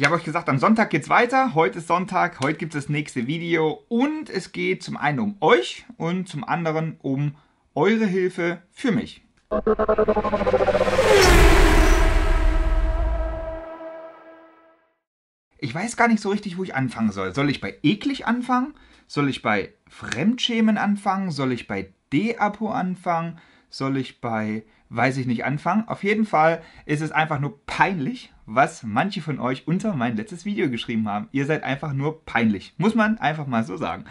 Ich habe euch gesagt, am Sonntag geht es weiter. Heute ist Sonntag, heute gibt es das nächste Video und es geht zum einen um euch und zum anderen um eure Hilfe für mich. Ich weiß gar nicht so richtig, wo ich anfangen soll. Soll ich bei eklig anfangen? Soll ich bei Fremdschämen anfangen? Soll ich bei Deapo anfangen? Soll ich bei weiß ich nicht anfangen? Auf jeden Fall ist es einfach nur peinlich was manche von euch unter mein letztes Video geschrieben haben. Ihr seid einfach nur peinlich. Muss man einfach mal so sagen.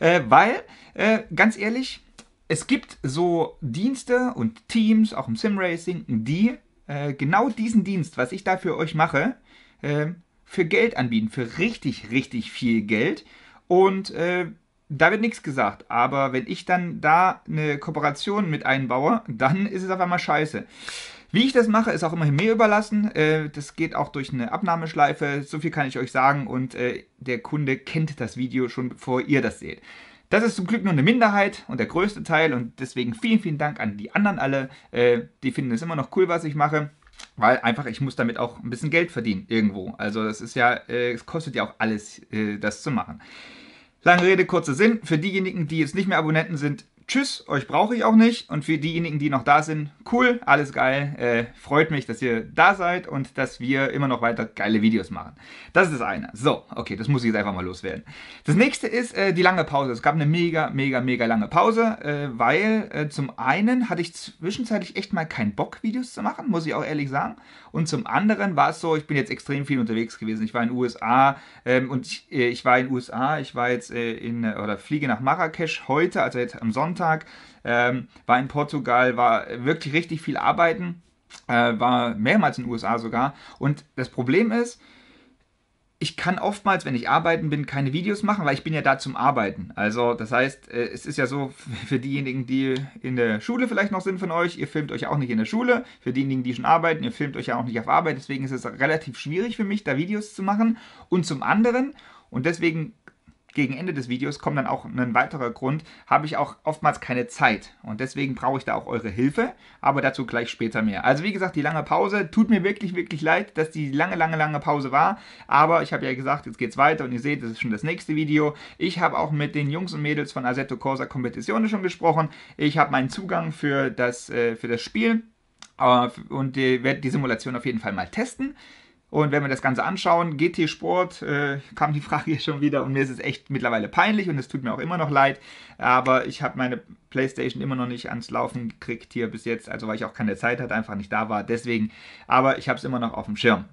Äh, weil, äh, ganz ehrlich, es gibt so Dienste und Teams, auch im Simracing, die äh, genau diesen Dienst, was ich da für euch mache, äh, für Geld anbieten. Für richtig, richtig viel Geld. Und äh, da wird nichts gesagt. Aber wenn ich dann da eine Kooperation mit einbaue, dann ist es auf einmal scheiße. Wie ich das mache, ist auch immerhin mir überlassen. Äh, das geht auch durch eine Abnahmeschleife. So viel kann ich euch sagen und äh, der Kunde kennt das Video schon, bevor ihr das seht. Das ist zum Glück nur eine Minderheit und der größte Teil und deswegen vielen, vielen Dank an die anderen alle. Äh, die finden es immer noch cool, was ich mache, weil einfach ich muss damit auch ein bisschen Geld verdienen irgendwo. Also das ist ja, es kostet ja auch alles, das zu machen. Lange Rede, kurzer Sinn. Für diejenigen, die jetzt nicht mehr Abonnenten sind, tschüss, euch brauche ich auch nicht. Und für diejenigen, die noch da sind, cool, alles geil. Äh, freut mich, dass ihr da seid und dass wir immer noch weiter geile Videos machen. Das ist das eine. So, okay, das muss ich jetzt einfach mal loswerden. Das nächste ist äh, die lange Pause. Es gab eine mega, mega, mega lange Pause, äh, weil äh, zum einen hatte ich zwischenzeitlich echt mal keinen Bock, Videos zu machen, muss ich auch ehrlich sagen. Und zum anderen war es so, ich bin jetzt extrem viel unterwegs gewesen. Ich war in den USA ähm, und ich, äh, ich, war in den USA, ich war jetzt äh, in, oder fliege nach Marrakesch heute, also jetzt am Sonntag. Sonntag, ähm, war in Portugal, war wirklich richtig viel arbeiten, äh, war mehrmals in den USA sogar. Und das Problem ist, ich kann oftmals, wenn ich arbeiten bin, keine Videos machen, weil ich bin ja da zum Arbeiten. Also das heißt, äh, es ist ja so, für diejenigen, die in der Schule vielleicht noch sind von euch, ihr filmt euch ja auch nicht in der Schule. Für diejenigen, die schon arbeiten, ihr filmt euch ja auch nicht auf Arbeit. Deswegen ist es relativ schwierig für mich, da Videos zu machen. Und zum anderen, und deswegen gegen Ende des Videos kommt dann auch ein weiterer Grund, habe ich auch oftmals keine Zeit und deswegen brauche ich da auch eure Hilfe, aber dazu gleich später mehr. Also wie gesagt, die lange Pause, tut mir wirklich, wirklich leid, dass die lange, lange, lange Pause war, aber ich habe ja gesagt, jetzt geht es weiter und ihr seht, das ist schon das nächste Video. Ich habe auch mit den Jungs und Mädels von Assetto Corsa Competizione schon gesprochen, ich habe meinen Zugang für das, äh, für das Spiel äh, und äh, werde die Simulation auf jeden Fall mal testen. Und wenn wir das Ganze anschauen, GT Sport, äh, kam die Frage hier schon wieder und mir ist es echt mittlerweile peinlich und es tut mir auch immer noch leid, aber ich habe meine PlayStation immer noch nicht ans Laufen gekriegt hier bis jetzt, also weil ich auch keine Zeit hatte, einfach nicht da war, deswegen, aber ich habe es immer noch auf dem Schirm.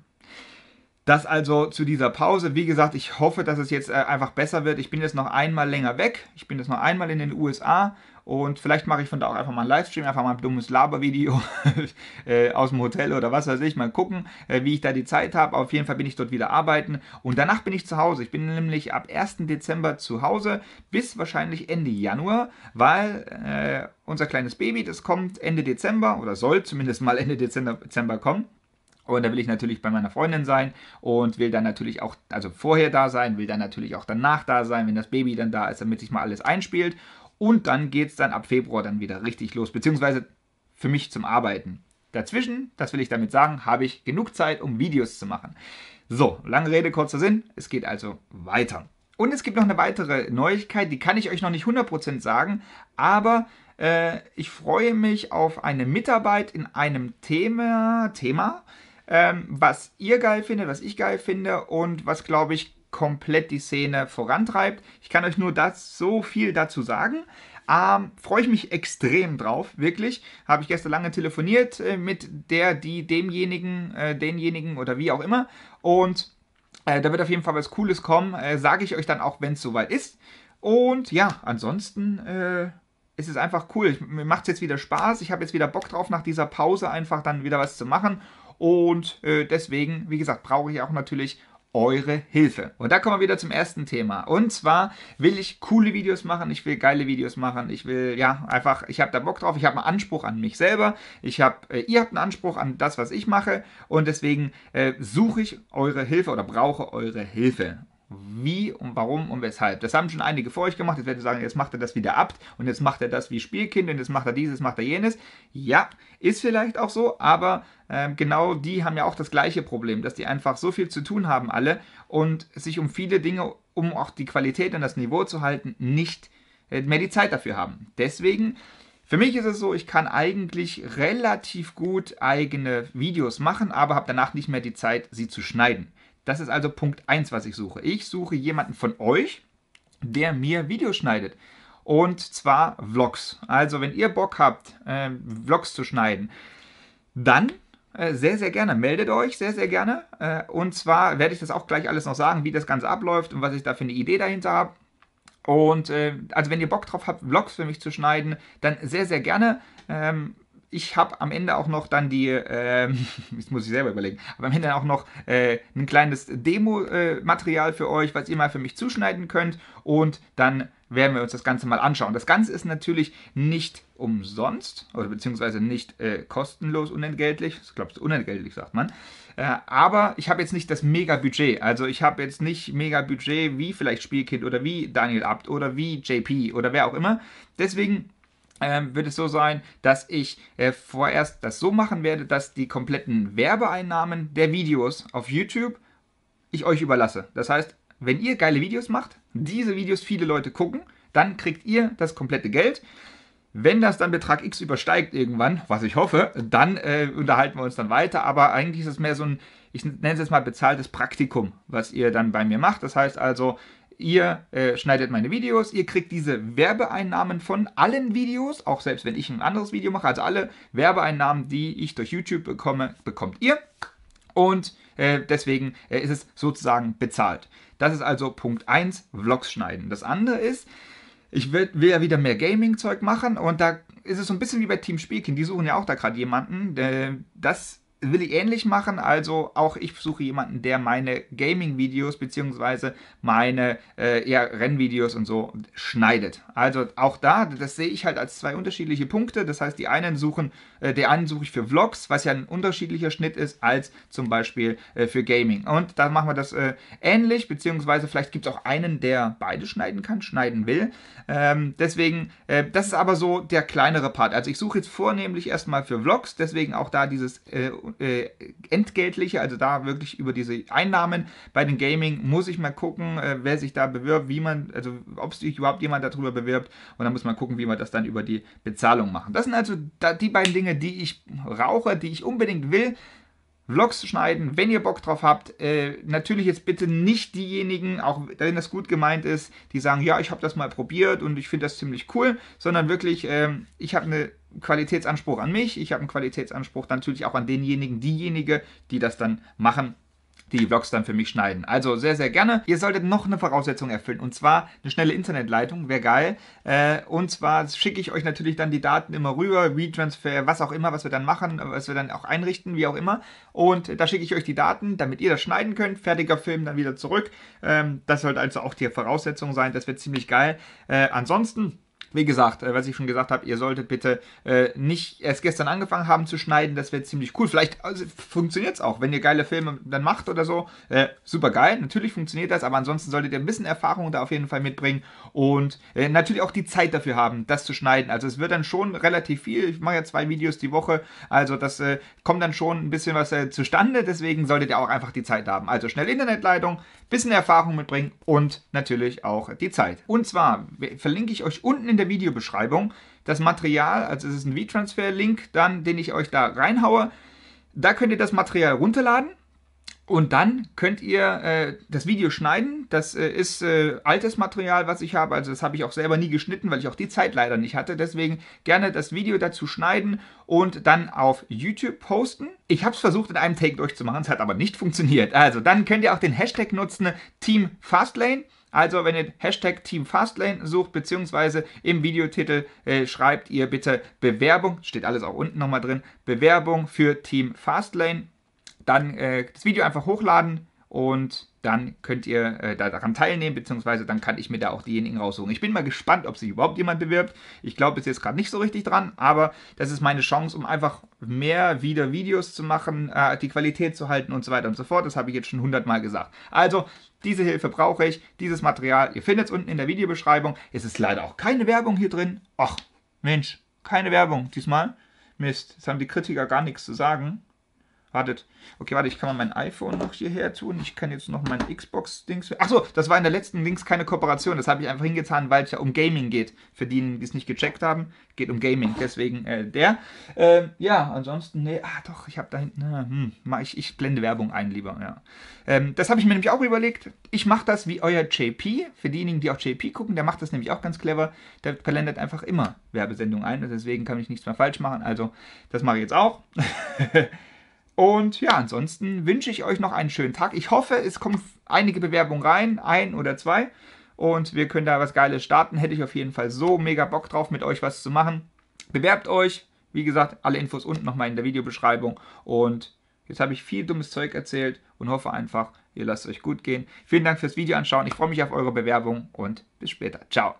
Das also zu dieser Pause. Wie gesagt, ich hoffe, dass es jetzt äh, einfach besser wird. Ich bin jetzt noch einmal länger weg. Ich bin jetzt noch einmal in den USA und vielleicht mache ich von da auch einfach mal einen Livestream, einfach mal ein dummes Labervideo äh, aus dem Hotel oder was weiß ich. Mal gucken, äh, wie ich da die Zeit habe. Auf jeden Fall bin ich dort wieder arbeiten. Und danach bin ich zu Hause. Ich bin nämlich ab 1. Dezember zu Hause bis wahrscheinlich Ende Januar, weil äh, unser kleines Baby, das kommt Ende Dezember oder soll zumindest mal Ende Dezember, Dezember kommen. Und da will ich natürlich bei meiner Freundin sein und will dann natürlich auch, also vorher da sein, will dann natürlich auch danach da sein, wenn das Baby dann da ist, damit sich mal alles einspielt. Und dann geht es dann ab Februar dann wieder richtig los, beziehungsweise für mich zum Arbeiten. Dazwischen, das will ich damit sagen, habe ich genug Zeit, um Videos zu machen. So, lange Rede, kurzer Sinn, es geht also weiter. Und es gibt noch eine weitere Neuigkeit, die kann ich euch noch nicht 100% sagen, aber äh, ich freue mich auf eine Mitarbeit in einem Thema, Thema ähm, was ihr geil findet, was ich geil finde und was, glaube ich, komplett die Szene vorantreibt. Ich kann euch nur das, so viel dazu sagen. Ähm, Freue ich mich extrem drauf, wirklich. Habe ich gestern lange telefoniert äh, mit der, die, demjenigen, äh, denjenigen oder wie auch immer. Und äh, da wird auf jeden Fall was Cooles kommen. Äh, sage ich euch dann auch, wenn es soweit ist. Und ja, ansonsten äh, es ist einfach cool. Ich, mir macht es jetzt wieder Spaß. Ich habe jetzt wieder Bock drauf, nach dieser Pause einfach dann wieder was zu machen. Und äh, deswegen, wie gesagt, brauche ich auch natürlich eure Hilfe. Und da kommen wir wieder zum ersten Thema. Und zwar will ich coole Videos machen, ich will geile Videos machen, ich will, ja, einfach, ich habe da Bock drauf, ich habe einen Anspruch an mich selber, ich habe, äh, ihr habt einen Anspruch an das, was ich mache und deswegen äh, suche ich eure Hilfe oder brauche eure Hilfe wie und warum und weshalb. Das haben schon einige vor euch gemacht. Jetzt werden sie sagen, jetzt macht er das wieder ab und jetzt macht er das wie Spielkind und jetzt macht er dieses, macht er jenes. Ja, ist vielleicht auch so, aber äh, genau die haben ja auch das gleiche Problem, dass die einfach so viel zu tun haben alle und sich um viele Dinge, um auch die Qualität und das Niveau zu halten, nicht äh, mehr die Zeit dafür haben. Deswegen für mich ist es so, ich kann eigentlich relativ gut eigene Videos machen, aber habe danach nicht mehr die Zeit, sie zu schneiden. Das ist also Punkt 1, was ich suche. Ich suche jemanden von euch, der mir Videos schneidet. Und zwar Vlogs. Also wenn ihr Bock habt, äh, Vlogs zu schneiden, dann äh, sehr, sehr gerne. Meldet euch sehr, sehr gerne. Äh, und zwar werde ich das auch gleich alles noch sagen, wie das Ganze abläuft und was ich da für eine Idee dahinter habe. Und äh, also wenn ihr Bock drauf habt, Vlogs für mich zu schneiden, dann sehr, sehr gerne. Ähm, ich habe am Ende auch noch dann die, äh, jetzt muss ich selber überlegen, aber am Ende auch noch äh, ein kleines Demo-Material für euch, was ihr mal für mich zuschneiden könnt und dann werden wir uns das Ganze mal anschauen. Das Ganze ist natürlich nicht umsonst oder beziehungsweise nicht äh, kostenlos unentgeltlich. Das glaubst du, unentgeltlich sagt man. Äh, aber ich habe jetzt nicht das Mega-Budget. Also ich habe jetzt nicht Mega-Budget wie vielleicht Spielkind oder wie Daniel Abt oder wie JP oder wer auch immer. Deswegen ähm, wird es so sein, dass ich äh, vorerst das so machen werde, dass die kompletten Werbeeinnahmen der Videos auf YouTube ich euch überlasse. Das heißt, wenn ihr geile Videos macht, diese Videos viele Leute gucken, dann kriegt ihr das komplette Geld. Wenn das dann Betrag X übersteigt irgendwann, was ich hoffe, dann äh, unterhalten wir uns dann weiter. Aber eigentlich ist es mehr so ein, ich nenne es jetzt mal bezahltes Praktikum, was ihr dann bei mir macht. Das heißt also, ihr äh, schneidet meine Videos, ihr kriegt diese Werbeeinnahmen von allen Videos, auch selbst wenn ich ein anderes Video mache, also alle Werbeeinnahmen, die ich durch YouTube bekomme, bekommt ihr. Und äh, deswegen äh, ist es sozusagen bezahlt. Das ist also Punkt 1, Vlogs schneiden. Das andere ist, ich will, will ja wieder mehr Gaming-Zeug machen und da ist es so ein bisschen wie bei Team Spielkind. Die suchen ja auch da gerade jemanden. Äh, das will ich ähnlich machen. Also auch ich suche jemanden, der meine Gaming-Videos beziehungsweise meine äh, ja, Rennvideos und so schneidet. Also auch da, das sehe ich halt als zwei unterschiedliche Punkte. Das heißt, die einen suchen, äh, der einen suche ich für Vlogs, was ja ein unterschiedlicher Schnitt ist als zum Beispiel äh, für Gaming. Und da machen wir das äh, ähnlich, beziehungsweise vielleicht gibt es auch einen, der beide schneiden kann, schneiden will. Ähm, deswegen, äh, das ist aber so der kleinere Part. Also ich suche jetzt vornehmlich erstmal für Vlogs, deswegen auch da dieses äh, äh, entgeltliche, also da wirklich über diese Einnahmen. Bei den Gaming muss ich mal gucken, äh, wer sich da bewirbt, wie man, also ob sich überhaupt jemand darüber bewirbt und dann muss man gucken, wie man das dann über die Bezahlung machen. Das sind also da, die beiden Dinge, die ich rauche, die ich unbedingt will. Vlogs schneiden, wenn ihr Bock drauf habt. Äh, natürlich jetzt bitte nicht diejenigen, auch wenn das gut gemeint ist, die sagen, ja, ich habe das mal probiert und ich finde das ziemlich cool, sondern wirklich, äh, ich habe ne einen Qualitätsanspruch an mich, ich habe einen Qualitätsanspruch natürlich auch an denjenigen, diejenige, die das dann machen die Vlogs dann für mich schneiden. Also sehr, sehr gerne. Ihr solltet noch eine Voraussetzung erfüllen und zwar eine schnelle Internetleitung, wäre geil. Äh, und zwar schicke ich euch natürlich dann die Daten immer rüber, Retransfer, was auch immer, was wir dann machen, was wir dann auch einrichten, wie auch immer. Und da schicke ich euch die Daten, damit ihr das schneiden könnt. Fertiger Film dann wieder zurück. Ähm, das sollte also auch die Voraussetzung sein. Das wird ziemlich geil. Äh, ansonsten wie gesagt, äh, was ich schon gesagt habe, ihr solltet bitte äh, nicht erst gestern angefangen haben zu schneiden. Das wäre ziemlich cool. Vielleicht also, funktioniert es auch, wenn ihr geile Filme dann macht oder so. Äh, super geil, natürlich funktioniert das, aber ansonsten solltet ihr ein bisschen Erfahrung da auf jeden Fall mitbringen und natürlich auch die Zeit dafür haben, das zu schneiden. Also es wird dann schon relativ viel. Ich mache ja zwei Videos die Woche, also das kommt dann schon ein bisschen was zustande. Deswegen solltet ihr auch einfach die Zeit haben. Also schnell Internetleitung, bisschen Erfahrung mitbringen und natürlich auch die Zeit. Und zwar verlinke ich euch unten in der Videobeschreibung das Material, also es ist ein transfer link dann den ich euch da reinhaue. Da könnt ihr das Material runterladen und dann könnt ihr äh, das Video schneiden. Das äh, ist äh, altes Material, was ich habe. Also das habe ich auch selber nie geschnitten, weil ich auch die Zeit leider nicht hatte. Deswegen gerne das Video dazu schneiden und dann auf YouTube posten. Ich habe es versucht, in einem Take durchzumachen. Es hat aber nicht funktioniert. Also dann könnt ihr auch den Hashtag nutzen, Team Fastlane. Also wenn ihr Hashtag Team Fastlane sucht, beziehungsweise im Videotitel äh, schreibt ihr bitte Bewerbung, steht alles auch unten nochmal drin, Bewerbung für Team Fastlane dann äh, das Video einfach hochladen und dann könnt ihr äh, daran teilnehmen, beziehungsweise dann kann ich mir da auch diejenigen raussuchen. Ich bin mal gespannt, ob sich überhaupt jemand bewirbt. Ich glaube, es ist jetzt gerade nicht so richtig dran, aber das ist meine Chance, um einfach mehr wieder Videos zu machen, äh, die Qualität zu halten und so weiter und so fort. Das habe ich jetzt schon hundertmal gesagt. Also, diese Hilfe brauche ich, dieses Material. Ihr findet es unten in der Videobeschreibung. Es ist leider auch keine Werbung hier drin. Ach, Mensch, keine Werbung diesmal. Mist, jetzt haben die Kritiker gar nichts zu sagen. Wartet. Okay, warte, ich kann mal mein iPhone noch hierher tun. Ich kann jetzt noch mein Xbox-Dings. Achso, das war in der letzten Links keine Kooperation. Das habe ich einfach hingetan, weil es ja um Gaming geht. Für die, die es nicht gecheckt haben, geht um Gaming. Deswegen äh, der. Äh, ja, ansonsten, nee, ah doch, ich habe da hinten. Na, ah, hm, ich, ich blende Werbung ein lieber, ja. Ähm, das habe ich mir nämlich auch überlegt. Ich mache das wie euer JP. Für diejenigen, die auch JP gucken, der macht das nämlich auch ganz clever. Der blendet einfach immer Werbesendungen ein. deswegen kann ich nichts mehr falsch machen. Also, das mache ich jetzt auch. Und ja, ansonsten wünsche ich euch noch einen schönen Tag. Ich hoffe, es kommen einige Bewerbungen rein, ein oder zwei. Und wir können da was Geiles starten. Hätte ich auf jeden Fall so mega Bock drauf, mit euch was zu machen. Bewerbt euch. Wie gesagt, alle Infos unten nochmal in der Videobeschreibung. Und jetzt habe ich viel dummes Zeug erzählt und hoffe einfach, ihr lasst es euch gut gehen. Vielen Dank fürs Video anschauen. Ich freue mich auf eure Bewerbung und bis später. Ciao.